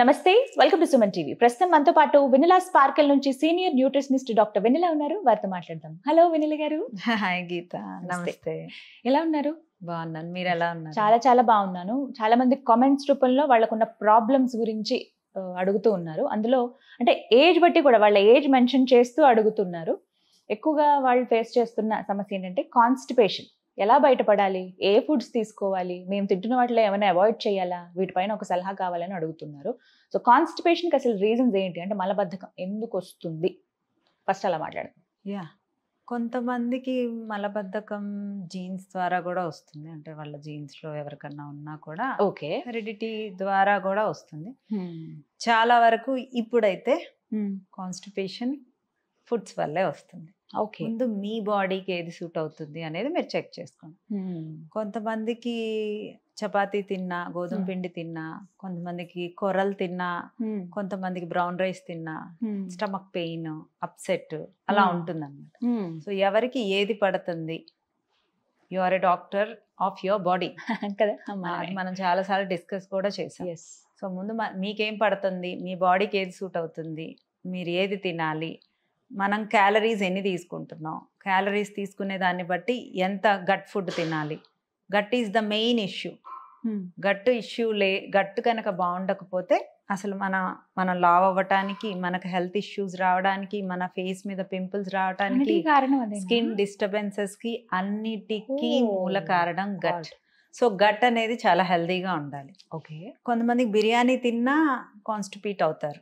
నమస్తే welcome to Suman TV ప్రస్తుతం మనతో పాటు వెనిలా స్పార్కల్ నుంచి సీనియర్ న్యూట్రిషనిస్ట్ డాక్టర్ వెనిలా ఉన్నారు వారితో మాట్లాడదాం హలో వెనిల గారు హాయ్ గీత నమస్తే ఎలా ఉన్నారు బాగున్నాను మీరు ఎలా ఉన్నారు చాలా చాలా బాగున్నాను చాలా మంది కామెంట్స్ రూపంలో వాళ్ళకున్న ప్రాబ్లమ్స్ గురించి అడుగుతూ ఉన్నారు అందులో అంటే ఏజ్ బట్టి కూడా వాళ్ళ ఏజ్ మెన్షన్ చేస్తూ అడుగుతున్నారు ఎక్కువగా వాళ్ళు ఫేస్ చేస్తున్న సమస్య ఏంటంటే కాన్స్టిపేషన్ ఎలా బయటపడాలి ఏ ఫుడ్స్ తీసుకోవాలి మేము తింటున్న వాటిలో ఏమైనా అవాయిడ్ చేయాలా వీటిపైన ఒక సలహా కావాలని అడుగుతున్నారు సో కాన్స్టిపేషన్కి అసలు రీజన్స్ ఏంటి అంటే మలబద్ధకం ఎందుకు వస్తుంది ఫస్ట్ అలా మాట్లాడదాం యా కొంతమందికి మలబద్ధకం జీన్స్ ద్వారా కూడా వస్తుంది అంటే వాళ్ళ జీన్స్లో ఎవరికన్నా ఉన్నా కూడా ఓకే హెరిడిటీ ద్వారా కూడా వస్తుంది చాలా వరకు ఇప్పుడైతే కాన్స్టిపేషన్ ఫుడ్స్ వల్లే వస్తుంది ఓకే ముందు మీ బాడీకి ఏది సూట్ అవుతుంది అనేది మీరు చెక్ చేసుకోండి కొంతమందికి చపాతి తిన్నా గోధుమ పిండి తిన్నా కొంతమందికి కొర్రలు తిన్నా కొంతమందికి బ్రౌన్ రైస్ తిన్నా స్టమక్ పెయిన్ అప్సెట్ అలా ఉంటుంది అనమాట సో ఎవరికి ఏది పడుతుంది you are a doctor of your body కదా మనం చాలాసార్లు డిస్కస్ కూడా చేసాం సో ముందు మీకేం పడుతుంది మీ బాడీకి ఏది సూట్ అవుతుంది మీరు ఏది తినాలి మనం క్యాలరీస్ ఎన్ని తీసుకుంటున్నాం క్యాలరీస్ తీసుకునే దాన్ని బట్టి ఎంత గట్ ఫుడ్ తినాలి gut is the main issue gut issue లే గట్ కనుక బాగుండకపోతే అసలు మన మనం లావ్ అవ్వటానికి మనకు హెల్త్ ఇష్యూస్ రావడానికి మన ఫేస్ మీద పింపుల్స్ రావడానికి స్కిన్ డిస్టర్బెన్సెస్ కి అన్నిటికీ మూల కారణం గట్ సో గట్ అనేది చాలా హెల్దీగా ఉండాలి ఓకే కొంతమంది బిర్యానీ తిన్నా కాన్స్టిపీట్ అవుతారు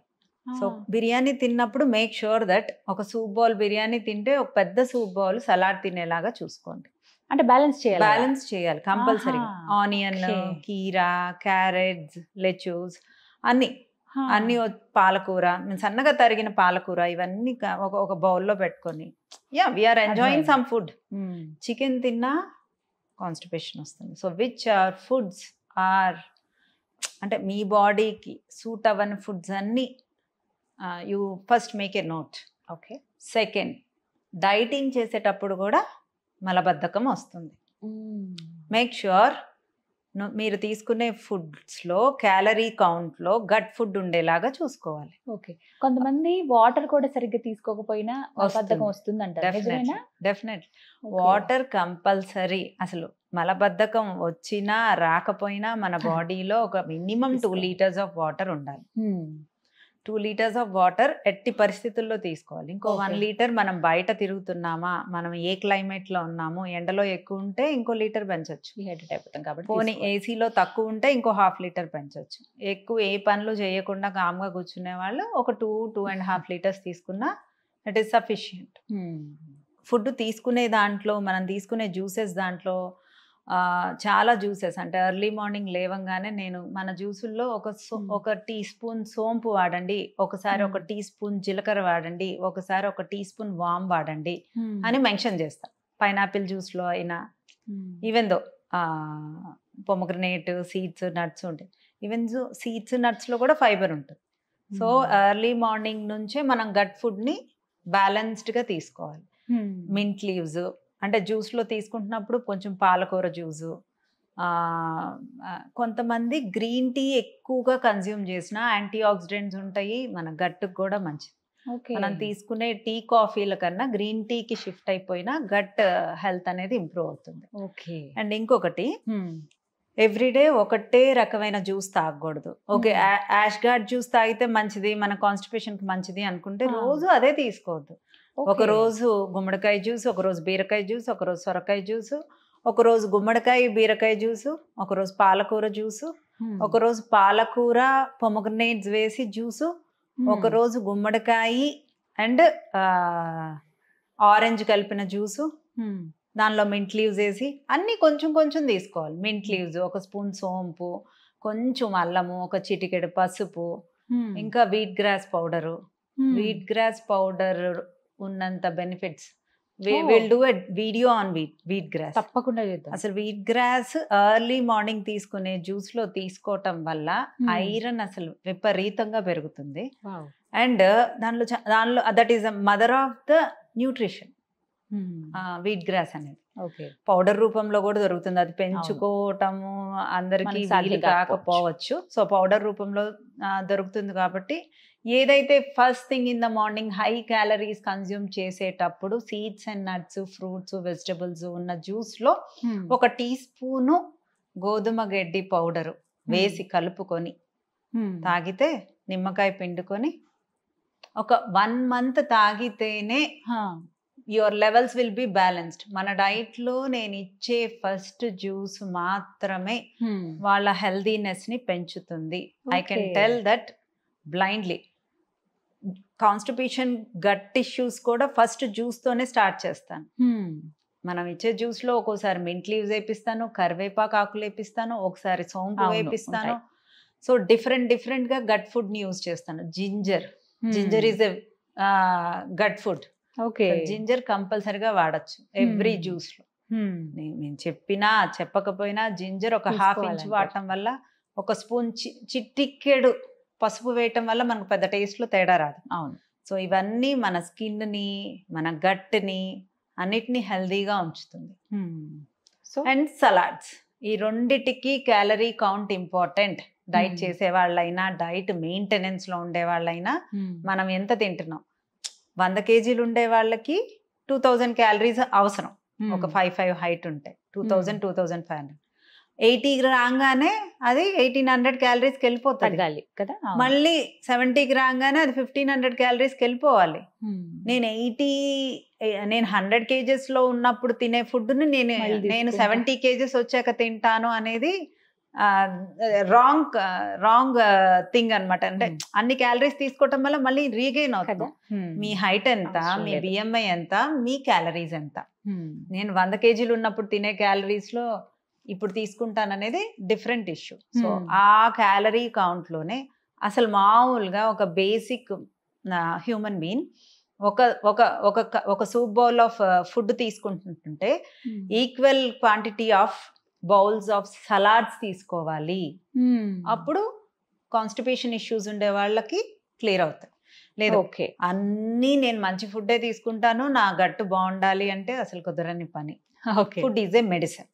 సో బిర్యానీ తిన్నప్పుడు మేక్ షూర్ దట్ ఒక సూప్ బౌల్ బిర్యానీ తింటే ఒక పెద్ద సూప్ బౌల్ సలాడ్ తినేలాగా చూసుకోండి అంటే బ్యాలెన్స్ చేయాలి బ్యాలెన్స్ చేయాలి కంపల్సరీ ఆనియన్ కీరా క్యారెట్స్ లెచూస్ అన్ని అన్ని పాలకూర సన్నగా తరిగిన పాలకూర ఇవన్నీ ఒక ఒక బౌల్లో పెట్టుకొని yeah we are enjoying some food chicken తిన్నా కాన్స్టిపేషన్ వస్తుంది so which are foods are అంటే మీ బాడీకి సూట్ అవ్వని ఫుడ్స్ అన్నీ you first make a note okay second dieting చేసేటప్పుడు కూడా మలబద్ధకం వస్తుంది మేక్ hmm. ష్యూర్ మీరు తీసుకునే ఫుడ్స్లో క్యాలరీ కౌంట్లో గట్ ఫుడ్ ఉండేలాగా చూసుకోవాలి ఓకే కొంతమంది వాటర్ కూడా సరిగ్గా తీసుకోకపోయినా మలబద్ధకం వస్తుంది అంటారు డెఫినెట్ వాటర్ కంపల్సరీ అసలు మలబద్ధకం వచ్చినా రాకపోయినా మన బాడీలో ఒక minimum two litres of water ఉండాలి hmm. Two litres of water ఎట్టి పరిస్థితుల్లో తీసుకోవాలి ఇంకో వన్ లీటర్ మనం బయట తిరుగుతున్నామా మనం ఏ క్లైమేట్ లో ఉన్నాము ఎండలో ఎక్కువ ఉంటే ఇంకో లీటర్ పెంచవచ్చు డిహైడ్రేట్ అయిపోతాం కాబట్టి పోనీ ఏసీలో తక్కువ ఉంటే ఇంకో హాఫ్ లీటర్ పెంచవచ్చు ఎక్కువ ఏ పనులు చేయకుండా కామ్గా కూర్చునే వాళ్ళు ఒక two two and half litres తీసుకున్నా దట్ ఈస్ సఫిషియంట్ ఫుడ్ తీసుకునే దాంట్లో మనం తీసుకునే జ్యూసెస్ దాంట్లో చాలా జ్యూసెస్ అంటే ఎర్లీ మార్నింగ్ లేవంగానే నేను మన జ్యూసుల్లో ఒక ఒక టీ స్పూన్ సోంపు వాడండి ఒకసారి ఒక టీ స్పూన్ జీలకర్ర వాడండి ఒకసారి ఒక టీ స్పూన్ వామ్ వాడండి అని మెన్షన్ చేస్తాను పైనాపిల్ జ్యూస్లో అయినా even though pomegranate seeds nuts ఉంటాయి ఈవెన్ సీడ్స్ నట్స్లో కూడా ఫైబర్ ఉంటుంది సో ఎర్లీ మార్నింగ్ నుంచే మనం గట్ ఫుడ్ని బ్యాలెన్స్డ్గా తీసుకోవాలి మింట్ లీవ్స్ అంటే జ్యూస్లో తీసుకుంటున్నప్పుడు కొంచెం పాలకూర జ్యూసు కొంతమంది గ్రీన్ టీ ఎక్కువగా కన్జ్యూమ్ చేసిన యాంటీ ఆక్సిడెంట్స్ ఉంటాయి మన గట్టుకు కూడా మంచిది మనం తీసుకునే టీ కాఫీల కన్నా గ్రీన్ టీకి షిఫ్ట్ అయిపోయినా గట్ హెల్త్ అనేది ఇంప్రూవ్ అవుతుంది ఓకే అండ్ ఇంకొకటి ఎవ్రీడే ఒకటే రకమైన జ్యూస్ తాగకూడదు ఓకే యాష్ గార్డ్ జ్యూస్ తాగితే మంచిది మన కాన్స్టిపేషన్కి మంచిది అనుకుంటే రోజు అదే తీసుకోవద్దు ఒక రోజు గుమ్మడికాయ జ్యూస్ ఒక రోజు బీరకాయ జ్యూస్ ఒక రోజు సొరకాయ జ్యూస్ ఒక రోజు గుమ్మడికాయ బీరకాయ జ్యూస్ ఒక రోజు పాలకూర జ్యూస్ ఒక రోజు పాలకూర పొమగ్రనేట్స్ వేసి జ్యూస్ ఒక రోజు గుమ్మడికాయ అండ్ ఆరెంజ్ కలిపిన జ్యూసు దానిలో మింట్ లీవ్స్ వేసి అన్నీ కొంచెం కొంచెం తీసుకోవాలి మింట్ లీవ్స్ ఒక స్పూన్ సోంపు కొంచెం అల్లము ఒక చిటికెడు పసుపు ఇంకా wheatgrass powder wheatgrass powder ఉన్నంత benefits do video on wheat wheatgrass తప్పకుండా చేద్దాం అసలు వీట్ గ్రాస్ ఎర్లీ మార్నింగ్ తీసుకునే జ్యూస్ లో తీసుకోవటం వల్ల ఐరన్ అసలు విపరీతంగా పెరుగుతుంది అండ్ దానిలో దానిలో that is mother of the nutrition wheatgrass అనేది పౌడర్ రూపంలో కూడా దొరుకుతుంది అది పెంచుకోవటము అందరికీ సాధ్యం కాకపోవచ్చు సో పౌడర్ రూపంలో దొరుకుతుంది కాబట్టి ఏదైతే first thing in the morning high calories consume చేసేటప్పుడు seeds and nuts fruits vegetables ఉన్న జ్యూస్ లో ఒక టీ స్పూను గోధుమ గడ్డి పౌడరు వేసి కలుపుకొని తాగితే నిమ్మకాయ పిండుకొని ఒక వన్ మంత్ తాగితేనే your levels will be balanced మన డైట్ లో నేను ఇచ్చే ఫస్ట్ జ్యూస్ మాత్రమే hmm. వాళ్ళ హెల్దీనెస్ ని పెంచుతుంది I can tell that blindly constipation gut issues కూడా ఫస్ట్ జ్యూస్ తోనే స్టార్ట్ చేస్తాను hmm. మనం ఇచ్చే జ్యూస్ లో ఒక్కోసారి మింట్ లీవ్స్ వేపిస్తాను కరివేపాకు ఆకులు వేపిస్తాను ఒకసారి సోంపు వేపిస్తాను సో డిఫరెంట్ డిఫరెంట్ గా గట్ ఫుడ్ ని యూజ్ చేస్తాను ginger hmm. Ginger is a gut food okay ginger కంపల్సరిగా వాడచ్చు ఎవ్రీ జ్యూస్ లో నేను చెప్పినా చెప్పకపోయినా జింజర్ ఒక హాఫ్ ఇంచ్ వాడటం వల్ల ఒక స్పూన్ చిట్టిక్కేడు పసుపు వేయటం వల్ల మనకు పెద్ద టేస్ట్ లో తేడా రాదు అవును సో ఇవన్నీ మన స్కిన్ ని మన గట్ని అన్నిటినీ హెల్దీగా ఉంచుతుంది సో అండ్ సలాడ్స్ ఈ రెండిటికి క్యాలరీ కౌంట్ ఇంపార్టెంట్ డైట్ చేసే వాళ్ళైనా డైట్ మెయింటెనెన్స్ లో ఉండే వాళ్ళైనా మనం ఎంత తింటున్నాం వంద కేజీలు ఉండే వాళ్ళకి టూ థౌజండ్ క్యాలరీస్ అవసరం hmm. ఒక ఫైవ్ ఫైవ్ హైట్ ఉంటాయి two thousand two thousand five hundred eighty రాగానే అది ఎయిటీన్ హండ్రెడ్ క్యాలరీస్కి వెళ్ళిపోతుంది కదా మళ్ళీ సెవెంటీకి రాగానే అది ఫిఫ్టీన్ హండ్రెడ్ క్యాలరీస్కి వెళ్ళిపోవాలి నేను ఎయిటీ నేను హండ్రెడ్ కేజెస్లో ఉన్నప్పుడు తినే ఫుడ్ని నేను నేను సెవెంటీ కేజెస్ వచ్చాక తింటాను అనేది రాంగ్ రాంగ్ థింగ్ అనమాట అంటే hmm. అన్ని క్యాలరీస్ తీసుకోవటం వల్ల మళ్ళీ రీగైన్ అవుతుంది hmm. మీ హైట్ ఎంత మీ బిఎంఐ ఎంత మీ క్యాలరీస్ ఎంత నేను వంద కేజీలు ఉన్నప్పుడు తినే క్యాలరీస్ లో ఇప్పుడు తీసుకుంటాననేది డిఫరెంట్ ఇష్యూ సో hmm. ఆ క్యాలరీ కౌంట్ లోనే అసలు మామూలుగా ఒక బేసిక్ హ్యూమన్ బీయింగ్ ఒక ఒక ఒక ఒక సూప్ బౌల్ ఆఫ్ ఫుడ్ తీసుకుంటుంటే equal quantity of bowls of salads తీసుకోవాలి అప్పుడు కాన్స్టిపేషన్ ఇష్యూస్ ఉండే వాళ్ళకి క్లియర్ అవుతాయి లేదు ఓకే అన్నీ నేను మంచి ఫుడ్డే తీసుకుంటాను నా గట్టు బాగుండాలి అంటే అసలు కుదరని పని okay food is a medicine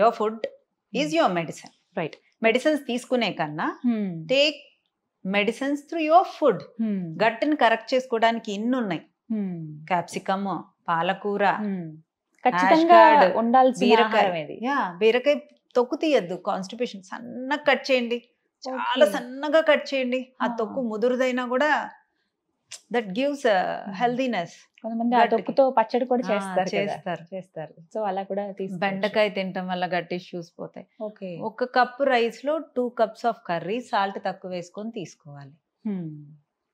your food is your medicine right medicines తీసుకునే కన్నా take medicines through your food గట్టుని కరెక్ట్ చేసుకోవడానికి ఇన్ని ఉన్నాయి క్యాప్సికమ్ పాలకూర ఖచ్చితంగా ఉండాల్సిన బీరకాయ బీరకాయ తొక్కు తీయద్దు కాన్స్టిపేషన్ సన్నగా కట్ చేయండి చాలా సన్నగా కట్ చేయండి ఆ తొక్కు ముదురుదైనా కూడా దట్ గివ్స్ హెల్దీనెస్ కొంతమంది ఆ తొక్కుతో పచ్చడి కూడా చేస్తారు చేస్తారు చేస్తారు సో అలా కూడా బెండకాయ తినటం వల్ల గట్టి ఇష్యూస్ పోతాయి ఓకే ఒక కప్ రైస్ లో two cups of curry salt తక్కువ వేసుకొని తీసుకోవాలి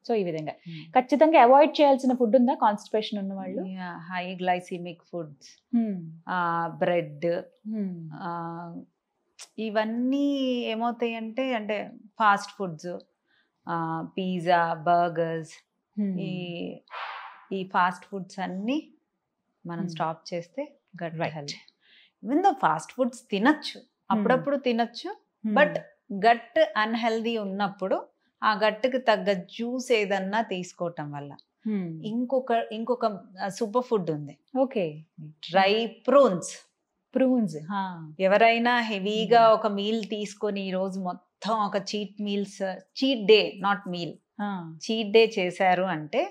సో ఈ విధంగా hmm. ఖచ్చితంగా అవాయిడ్ చేయాల్సిన ఫుడ్ ఉందా కాన్స్టిపేషన్ ఉన్న వాళ్ళు హై గ్లైసిమిక్ ఫుడ్స్ బ్రెడ్ ఇవన్నీ ఏమవుతాయి అంటే అంటే ఫాస్ట్ ఫుడ్స్ పిజ్జా బర్గర్స్ ఈ ఈ ఫాస్ట్ ఫుడ్స్ అన్నీ మనం స్టాప్ hmm. చేస్తే hmm. Gut health even though fast foods తినచ్చు అప్పుడప్పుడు తినచ్చు బట్ గట్ అన్హెల్దీ ఉన్నప్పుడు ఆ గట్టుకు తగ్గ జ్యూస్ ఏదన్నా తీసుకోవటం వల్ల ఇంకొక ఇంకొక సూపర్ ఫుడ్ ఉంది ఓకే డ్రై ప్రూన్స్ ప్రూన్స్ ఎవరైనా హెవీగా ఒక మీల్ తీసుకొని ఈ రోజు మొత్తం ఒక cheat meals cheat day not meal cheat day చేశారు అంటే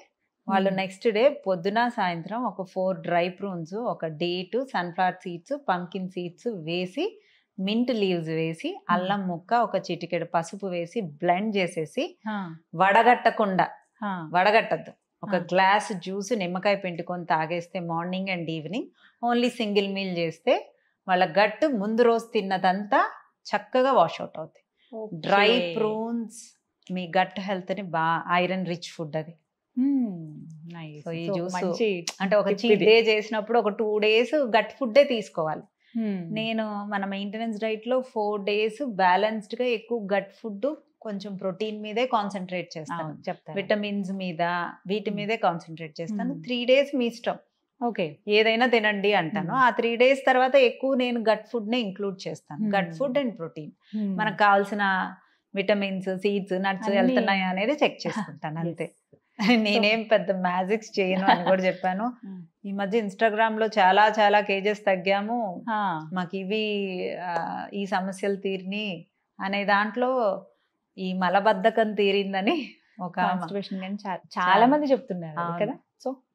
వాళ్ళు నెక్స్ట్ డే పొద్దున సాయంత్రం ఒక ఫోర్ డ్రై ప్రూన్స్ ఒక date sunflower seeds pumpkin seeds వేసి మింట్ లీవ్స్ వేసి అల్లం ముక్క ఒక చిటికెడు పసుపు వేసి బ్లెండ్ చేసేసి వడగట్టకుండా వడగట్టద్దు ఒక గ్లాస్ జ్యూస్ నిమ్మకాయ పిండుకొని తాగేస్తే morning and evening only single meal చేస్తే వాళ్ళ గట్టు ముందు రోజు తిన్నదంతా చక్కగా వాష్ అవుట్ అవుతుంది డ్రై ప్రూన్స్ మీ గట్ హెల్త్ని బా ఐరన్ రిచ్ ఫుడ్ అది జ్యూస్ అంటే ఒక చీ డే చేసినప్పుడు ఒక టూ డేస్ గట్ ఫుడ్డే తీసుకోవాలి నేను మన మెయింటెనెన్స్ డైట్ లో ఫోర్ డేస్ బ్యాలెన్స్డ్ గా ఎక్కువ గట్ ఫుడ్ కొంచెం ప్రోటీన్ మీదే కాన్సన్ట్రేట్ చేస్తాను చెప్తాను విటమిన్స్ మీద వీటి మీదే కాన్సన్ట్రేట్ చేస్తాను త్రీ డేస్ మీ ఇష్టం ఓకే ఏదైనా తినండి అంటాను ఆ త్రీ డేస్ తర్వాత ఎక్కువ నేను గట్ ఫుడ్ నే ఇంక్లూడ్ చేస్తాను గట్ ఫుడ్ అండ్ ప్రోటీన్ మనకు కావాల్సిన విటమిన్స్ సీడ్స్ నట్స్ వెళ్తున్నాయా అనేది చెక్ చేసుకుంటాను అంతే నేనేం పెద్ద మ్యాజిక్స్ చేయను అని కూడా చెప్పాను ఈ మధ్య ఇన్స్టాగ్రామ్ లో చాలా చాలా కేజెస్ తగ్గాము మాకు ఇవి ఈ సమస్యలు తీరిని అనే దాంట్లో ఈ మలబద్ధకం తీరిందని ఒక చాలా మంది చెప్తున్నారు కదా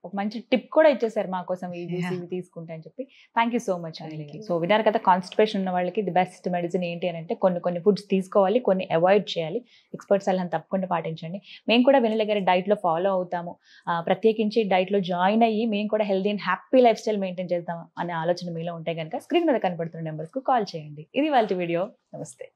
ఒక మంచి టిప్ కూడా ఇచ్చేసారు మా కోసం ఇవి ఇవి అని చెప్పి థ్యాంక్ యూ సో మచ్ అండి సో విన్నారు కదా కాన్స్టిపేషన్ ఉన్న వాళ్ళకి ది బెస్ట్ మెడిసిన్ ఏంటి అని అంటే కొన్ని కొన్ని ఫుడ్స్ తీసుకోవాలి కొన్ని అవాయిడ్ చేయాలి ఎక్స్పర్ట్స్ అలా తప్పకుండా పాటించండి మేము కూడా వినల గారి డైట్లో ఫాలో అవుతాము ప్రత్యేకించి డైట్లో జాయిన్ అయ్యి మేము కూడా healthy and happy lifestyle maintain చేద్దాం అనే ఆలోచన మీలో ఉంటే కనుక స్క్రీన్ మీద కనబడుతున్న నెంబర్స్కు కాల్ చేయండి ఇది వాళ్ళ వీడియో నమస్తే